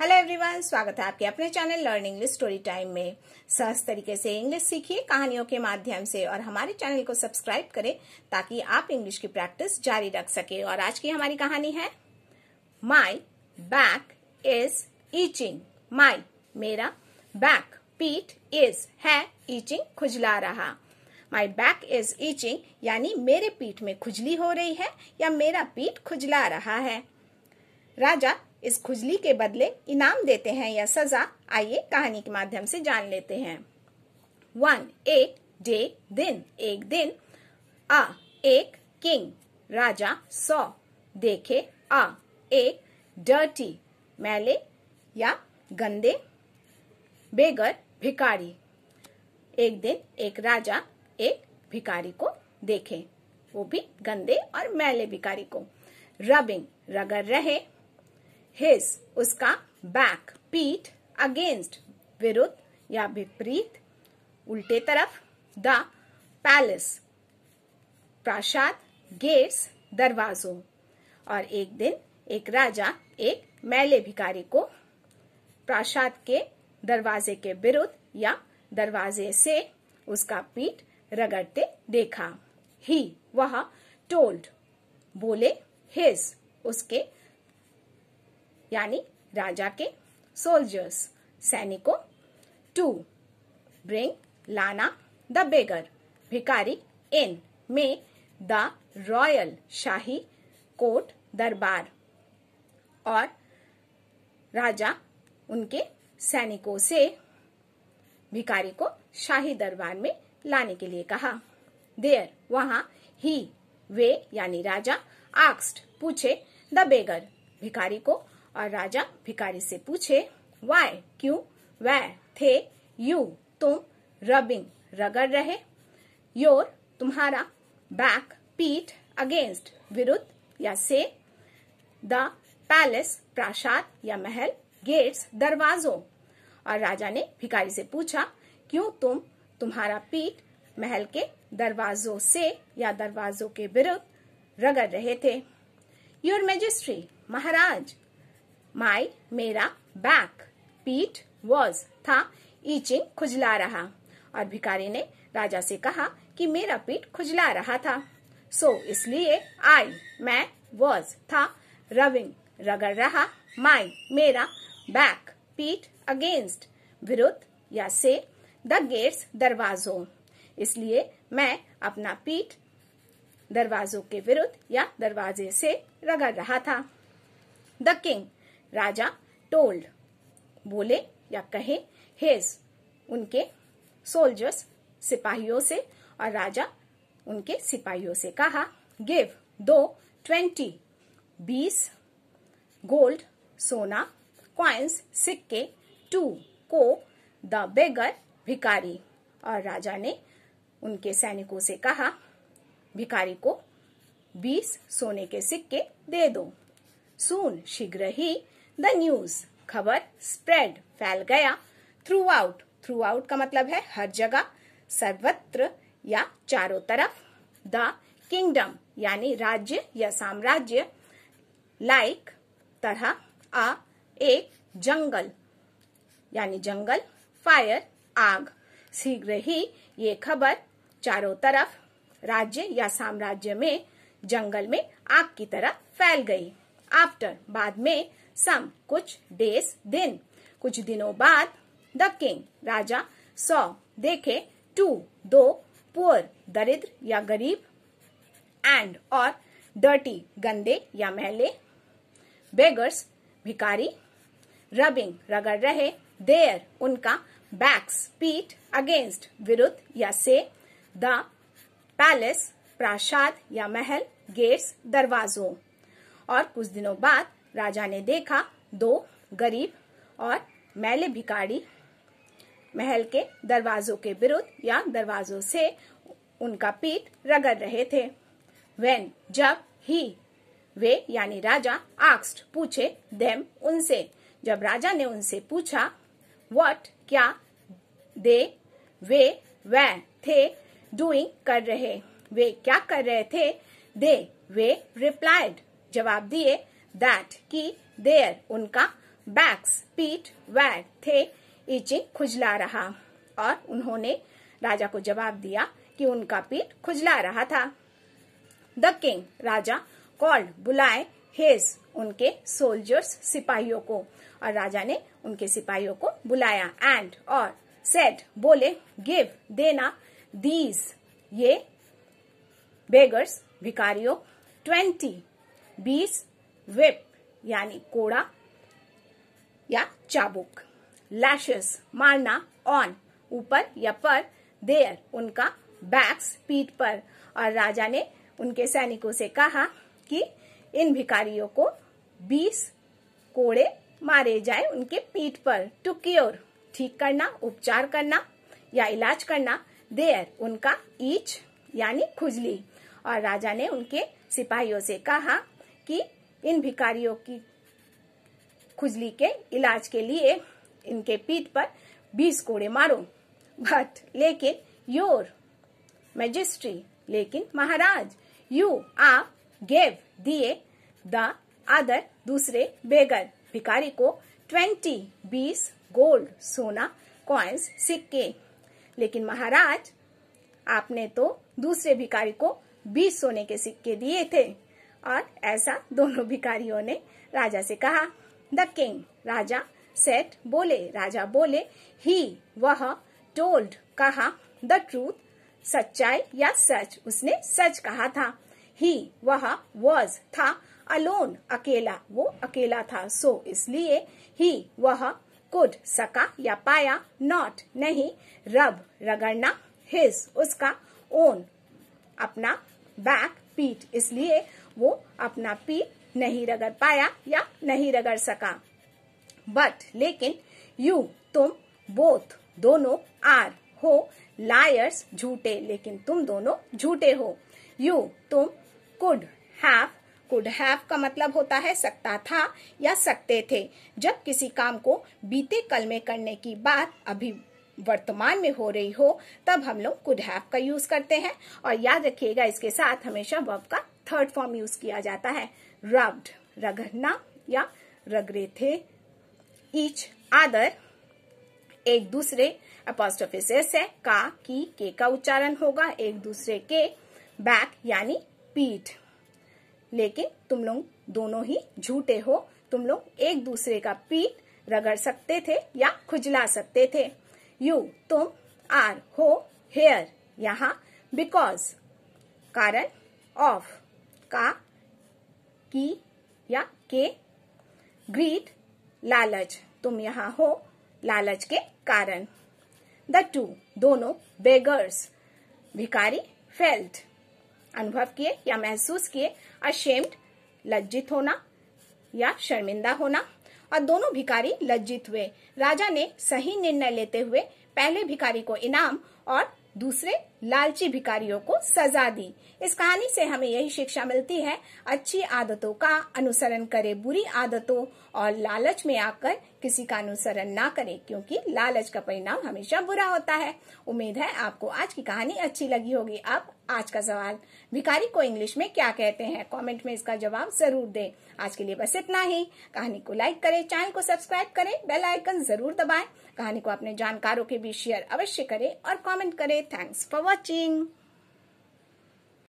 Hello everyone स्वागत है आपके अपने channel learn English story time में सहज तरीके से इंग्लिश सीखिए कहानियों के माध्यम से और हमारे चैनल को सब्सक्राइब करें ताकि आप इंग्लिश की प्रैक्टिस जारी रख सके और आज की हमारी कहानी है my back is itching my मेरा बैक पीठ इज है ईचिंग खुजला रहा माई बैक इज ईचिंग यानी मेरे पीठ में खुजली हो रही है या मेरा पीठ खुजला रहा है राजा इस खुजली के बदले इनाम देते हैं या सजा आइए कहानी के माध्यम से जान लेते हैं वन एक डे दिन एक दिन अ एक किंग राजा सौ देखे अ एक डर्टी मैले या गंदे बेगर भिकारी एक दिन एक राजा एक भिकारी को देखे वो भी गंदे और मैले भिकारी को रबिंग रगड़ रहे हिज उसका बैक पीठ अगेंस्ट विरुद्ध या विपरीत उल्टे तरफ द पैलेस प्रासाद गेट्स दरवाजों और एक दिन एक राजा एक मैले भिकारी को प्रासाद के दरवाजे के विरुद्ध या दरवाजे से उसका पीठ रगड़ते देखा ही वह टोल्ड बोले हिज उसके यानी राजा के सोल्जर्स सैनिकों टू ब्रिंग लाना द बेगर भिकारी इन में द रॉयल शाही कोर्ट दरबार और राजा उनके सैनिकों से भिकारी को शाही दरबार में लाने के लिए कहा देयर वहां ही वे यानी राजा आक्स्ट पूछे द बेगर भिकारी को और राजा भिकारी से पूछे वाय क्यों वह थे यू तुम रबिंग रगड़ रहे योर तुम्हारा बैक पीठ अगेंस्ट विरुद्ध या से द पैलेस प्रासाद या महल गेट्स दरवाजों और राजा ने भिकारी से पूछा क्यों तुम तुम्हारा पीठ महल के दरवाजों से या दरवाजों के विरुद्ध रगड़ रहे थे योर मेजिस्ट्री महाराज माई मेरा बैक पीठ वॉज था ईचिंग खुजला रहा और भिकारी ने राजा से कहा कि मेरा पीठ खुजला रहा था सो so, इसलिए आई मैं वॉज था रविंग रगड़ रहा माई मेरा बैक पीठ अगेंस्ट विरुद्ध या से द गेट्स दरवाजों इसलिए मैं अपना पीठ दरवाजों के विरुद्ध या दरवाजे से रगड़ रहा था द किंग राजा टोल्ड बोले या कहे हेज उनके सोल्जर्स सिपाहियों से और राजा उनके सिपाहियों से कहा गिव दो ट्वेंटी बीस गोल्ड सोना क्वाइंस सिक्के टू को द बेगर भिकारी और राजा ने उनके सैनिकों से कहा भिकारी को बीस सोने के सिक्के दे दो सुन शीघ्र ही द न्यूज खबर स्प्रेड फैल गया थ्रू आउट थ्रू आउट का मतलब है हर जगह सर्वत्र या चारों तरफ द किंगडम यानी राज्य या साम्राज्य लाइक तरह आ एक जंगल यानी जंगल फायर आग शीघ्र ही ये खबर चारों तरफ राज्य या साम्राज्य में जंगल में आग की तरह फैल गई आफ्टर बाद में सम कुछ डेज दिन कुछ दिनों बाद द किंग राजा सौ देखे टू दो पुअर दरिद्र या गरीब एंड और डर्टी गंदे या महले बेगर्स भिकारी रबिंग रगड़ रहे देयर उनका बैक्स पीट अगेंस्ट विरुद्ध या से द पैलेस प्रासाद या महल गेट्स दरवाजों और कुछ दिनों बाद राजा ने देखा दो गरीब और मैले भिकारी महल के दरवाजों के विरुद्ध या दरवाजों से उनका पीठ रगड़ रहे थे वेन जब ही वे यानी राजा आक्स्ट पूछे देम उनसे जब राजा ने उनसे पूछा वट क्या दे वे वे थे डूइंग कर रहे वे क्या कर रहे थे दे वे रिप्लाइड जवाब दिए दैट की देयर उनका बैक्स पीठ वैर थे इचिंग खुजला रहा और उन्होंने राजा को जवाब दिया कि उनका पीठ खुजला रहा था द किंग राजा कॉल्ड बुलाए हेज उनके सोल्जर्स सिपाहियों को और राजा ने उनके सिपाहियों को बुलाया एंड और सेड बोले गिव देना दीज ये बेगर्स भिकारियों ट्वेंटी बीस whip यानी कोड़ा या चाबुक लैशेस मारना ऑन ऊपर या पर देयर उनका बैक्स पीठ पर और राजा ने उनके सैनिकों से कहा कि इन भिकारियों को बीस कोड़े मारे जाए उनके पीठ पर टू क्योर ठीक करना उपचार करना या इलाज करना देयर उनका ईच यानी खुजली और राजा ने उनके सिपाहियों से कहा कि इन भिकारियों की खुजली के इलाज के लिए इनके पीठ पर बीस कोड़े मारो बट लेकिन योर मैजिस्ट्री लेकिन महाराज यू आप गेव दिए द अदर दूसरे बेगर भिकारी को ट्वेंटी बीस गोल्ड सोना कॉइन्स सिक्के लेकिन महाराज आपने तो दूसरे भिकारी को बीस सोने के सिक्के दिए थे और ऐसा दोनों भिकारियों ने राजा से कहा द किंग राजा सेट बोले राजा बोले ही वह टोल्ड कहा द ट्रूथ सच्चाई या सच उसने सच कहा था ही वह वॉज था अलोन अकेला वो अकेला था सो so, इसलिए ही वह कुड सका या पाया नॉट नहीं रब रगड़ना हिज उसका ओन अपना बैक पीठ इसलिए वो अपना पी नहीं रगड़ पाया या नहीं रगड़ सका बट लेकिन यू तुम बोथ दोनों आर हो लायर्स झूठे लेकिन तुम दोनों झूठे हो यू तुम कुड हैव कुड हैव का मतलब होता है सकता था या सकते थे जब किसी काम को बीते कल में करने की बात अभी वर्तमान में हो रही हो तब हम लोग कुड हैव का यूज करते हैं और याद रखिएगा इसके साथ हमेशा वर्ब का थर्ड फॉर्म यूज किया जाता है रब्ड रगड़ना या रगड़े थे ईच आदर एक दूसरे अपोस्टोफिस है का की के का उच्चारण होगा एक दूसरे के बैक यानी पीठ लेकिन तुम लोग दोनों ही झूठे हो तुम लोग एक दूसरे का पीठ रगड़ सकते थे या खुजला सकते थे यू तुम आर हो हेयर यहाँ बिकॉज कारण ऑफ का की या के ग्रीड लालच तुम यहाँ हो लालच के कारण द टू दोनों बेगर्स भिकारी फेल्ट अनुभव किए या महसूस किए अशेम्ड लज्जित होना या शर्मिंदा होना और दोनों भिकारी लज्जित हुए राजा ने सही निर्णय लेते हुए पहले भिकारी को इनाम और दूसरे लालची भिकारियों को सजा दी इस कहानी से हमें यही शिक्षा मिलती है अच्छी आदतों का अनुसरण करें बुरी आदतों और लालच में आकर किसी का अनुसरण ना करें क्योंकि लालच का परिणाम हमेशा बुरा होता है उम्मीद है आपको आज की कहानी अच्छी लगी होगी अब आज का सवाल भिखारी को इंग्लिश में क्या कहते हैं कमेंट में इसका जवाब जरूर दें आज के लिए बस इतना ही कहानी को लाइक करें चैनल को सब्सक्राइब करें बेल आइकन जरूर दबाएं कहानी को अपने जानकारों के बीच शेयर अवश्य करें और कमेंट करें थैंक्स फॉर watching.